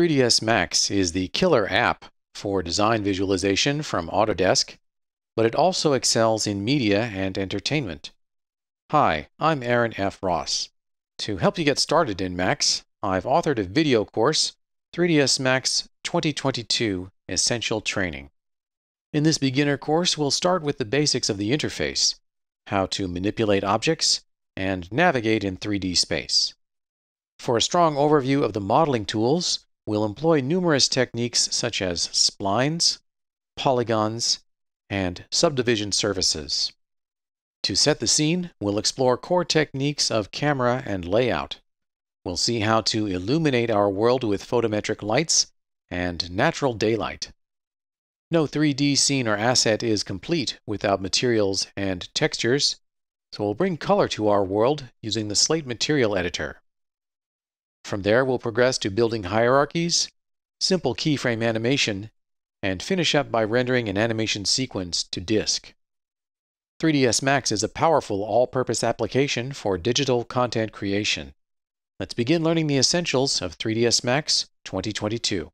3ds Max is the killer app for design visualization from Autodesk, but it also excels in media and entertainment. Hi, I'm Aaron F. Ross. To help you get started in Max, I've authored a video course, 3ds Max 2022 Essential Training. In this beginner course, we'll start with the basics of the interface, how to manipulate objects, and navigate in 3D space. For a strong overview of the modeling tools, will employ numerous techniques such as splines, polygons, and subdivision surfaces. To set the scene, we'll explore core techniques of camera and layout. We'll see how to illuminate our world with photometric lights and natural daylight. No 3D scene or asset is complete without materials and textures, so we'll bring color to our world using the Slate Material Editor. From there, we'll progress to building hierarchies, simple keyframe animation, and finish up by rendering an animation sequence to disk. 3ds Max is a powerful all-purpose application for digital content creation. Let's begin learning the essentials of 3ds Max 2022.